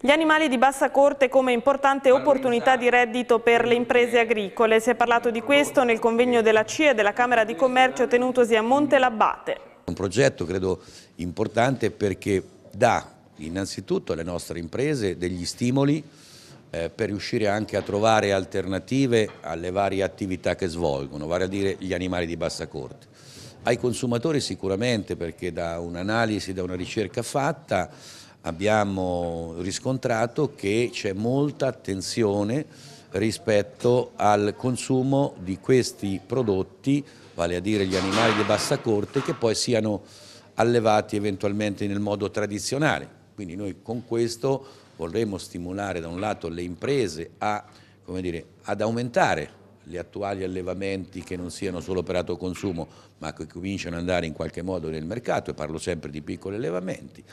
Gli animali di bassa corte come importante opportunità di reddito per le imprese agricole. Si è parlato di questo nel convegno della CIA e della Camera di Commercio tenutosi a Montelabbate. Un progetto credo importante perché dà innanzitutto alle nostre imprese degli stimoli eh, per riuscire anche a trovare alternative alle varie attività che svolgono, vale a dire gli animali di bassa corte. Ai consumatori sicuramente perché da un'analisi, da una ricerca fatta abbiamo riscontrato che c'è molta attenzione rispetto al consumo di questi prodotti, vale a dire gli animali di bassa corte, che poi siano allevati eventualmente nel modo tradizionale. Quindi noi con questo vorremmo stimolare da un lato le imprese a, dire, ad aumentare gli attuali allevamenti che non siano solo per autoconsumo ma che cominciano ad andare in qualche modo nel mercato e parlo sempre di piccoli allevamenti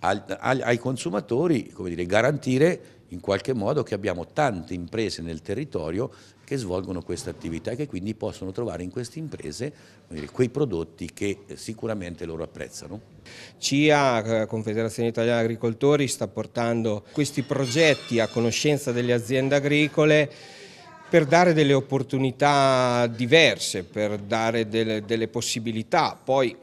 ai consumatori come dire, garantire in qualche modo che abbiamo tante imprese nel territorio che svolgono questa attività e che quindi possono trovare in queste imprese quei prodotti che eh, sicuramente loro apprezzano. CIA, eh, Confederazione Italiana Agricoltori, sta portando questi progetti a conoscenza delle aziende agricole per dare delle opportunità diverse, per dare delle, delle possibilità. Poi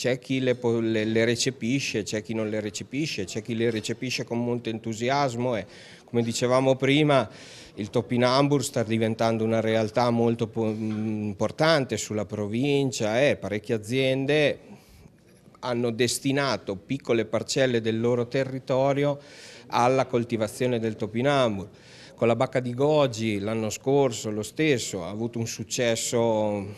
c'è chi le, le, le recepisce, c'è chi non le recepisce, c'è chi le recepisce con molto entusiasmo e come dicevamo prima il Topinambur sta diventando una realtà molto mm, importante sulla provincia e parecchie aziende hanno destinato piccole parcelle del loro territorio alla coltivazione del topinambur. Con la Bacca di Gogi l'anno scorso lo stesso ha avuto un successo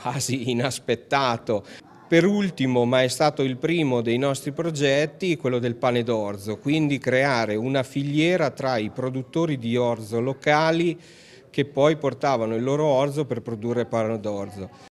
quasi inaspettato. Per ultimo, ma è stato il primo dei nostri progetti, quello del pane d'orzo, quindi creare una filiera tra i produttori di orzo locali che poi portavano il loro orzo per produrre pane d'orzo.